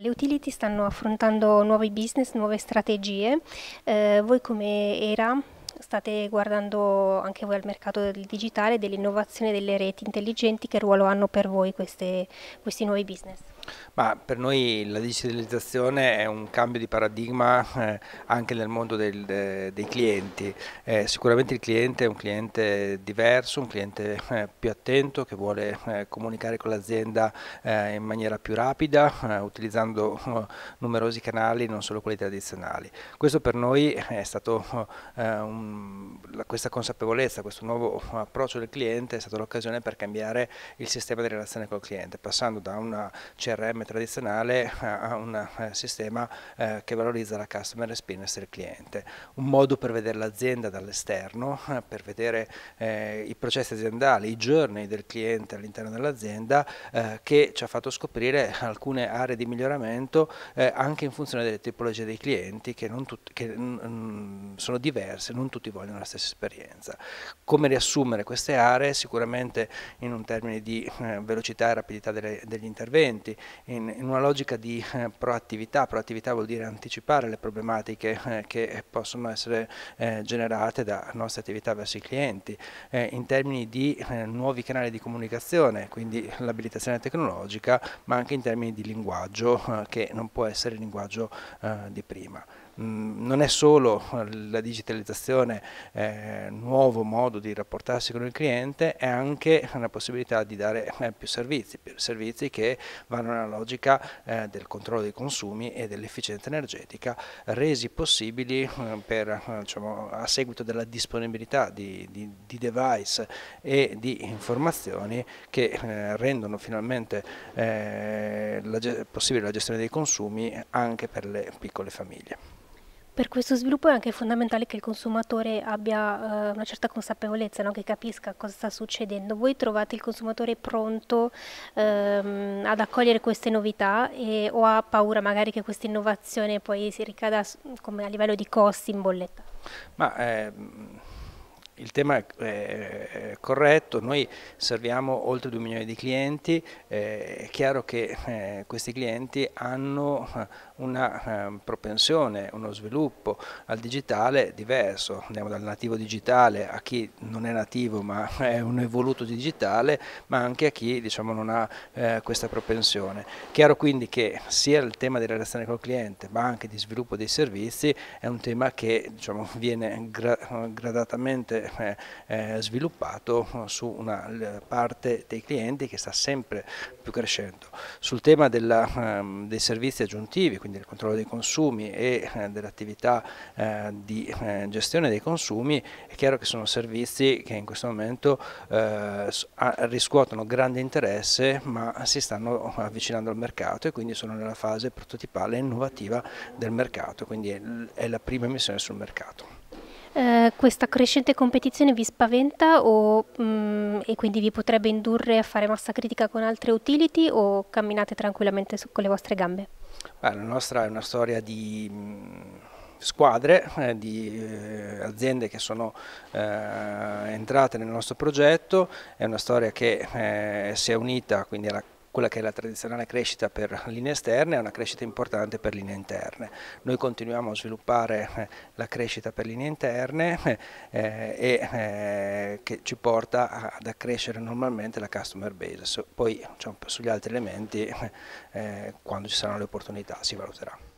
Le utility stanno affrontando nuovi business, nuove strategie. Eh, voi come era state guardando anche voi al mercato del digitale, dell'innovazione delle reti intelligenti, che ruolo hanno per voi queste, questi nuovi business? Ma per noi la digitalizzazione è un cambio di paradigma eh, anche nel mondo del, dei clienti. Eh, sicuramente il cliente è un cliente diverso, un cliente eh, più attento che vuole comunicare con l'azienda in maniera più rapida, utilizzando numerosi canali, non solo quelli tradizionali. Questo per noi è stato un, questa consapevolezza, questo nuovo approccio del cliente è stata l'occasione per cambiare il sistema di relazione col cliente, passando da una certa CRM tradizionale a un eh, sistema eh, che valorizza la customer experience del cliente. Un modo per vedere l'azienda dall'esterno, eh, per vedere i processi aziendali, i journey del cliente all'interno dell'azienda che ci ha fatto scoprire alcune aree di miglioramento anche in funzione delle tipologie dei clienti che, tutti, che sono diverse, non tutti vogliono la stessa esperienza. Come riassumere queste aree? Sicuramente in un termine di velocità e rapidità delle, degli interventi, in, in una logica di eh, proattività, proattività vuol dire anticipare le problematiche eh, che possono essere eh, generate da nostre attività verso i clienti, eh, in termini di eh, nuovi canali di comunicazione, quindi l'abilitazione tecnologica, ma anche in termini di linguaggio che non può essere il linguaggio di prima. Mm, non è solo la digitalizzazione eh, nuovo modo di rapportarsi con il cliente, è anche la possibilità di dare eh, più servizi, più servizi che vanno nella logica eh, del controllo dei consumi e dell'efficienza energetica resi possibili eh, per, eh, diciamo, a seguito della disponibilità di, di, di, device e di informazioni che eh, rendono finalmente la possibile la gestione dei consumi anche per le piccole famiglie per questo sviluppo è anche fondamentale che il consumatore abbia eh, una certa consapevolezza, no? che capisca cosa sta succedendo. Voi trovate il consumatore pronto ehm, ad accogliere queste novità e, o ha paura magari che questa innovazione poi si ricada come a livello di costi in bolletta? Ma, eh, il tema è corretto, noi serviamo oltre 2 milioni di clienti, eh, è chiaro che eh, questi clienti hanno eh, una propensione, uno sviluppo al digitale diverso, andiamo dal nativo digitale a chi non è nativo ma è un evoluto digitale, ma anche a chi diciamo, non ha questa propensione. Chiaro quindi che sia il tema della relazione col cliente ma anche di sviluppo dei servizi è un tema che diciamo, viene gradatamente eh, eh, sviluppato eh, su una parte dei clienti che sta sempre più crescendo. Sul tema della, ehm, dei servizi aggiuntivi, quindi del controllo dei consumi e dell'attività di gestione dei consumi, è chiaro che sono servizi che in questo momento riscuotono grande interesse ma si stanno avvicinando al mercato e quindi sono nella fase prototipale e innovativa del mercato, quindi è la prima emissione sul mercato. Eh, questa crescente competizione vi spaventa o, mh, mm, e quindi vi potrebbe indurre a fare massa critica con altre utility o camminate tranquillamente su, con le vostre gambe? Beh, la nostra è una storia di... Mm, squadre, eh, di eh, aziende che sono eh, entrate nel nostro progetto, è una storia che eh, si è unita quindi alla quella che è la tradizionale crescita per linee esterne è una crescita importante per linee interne. Noi continuiamo a sviluppare eh, la crescita per linee interne eh, e eh, che ci porta ad accrescere normalmente la customer base. poi diciamo, sugli altri elementi eh, quando ci saranno le opportunità si valuterà.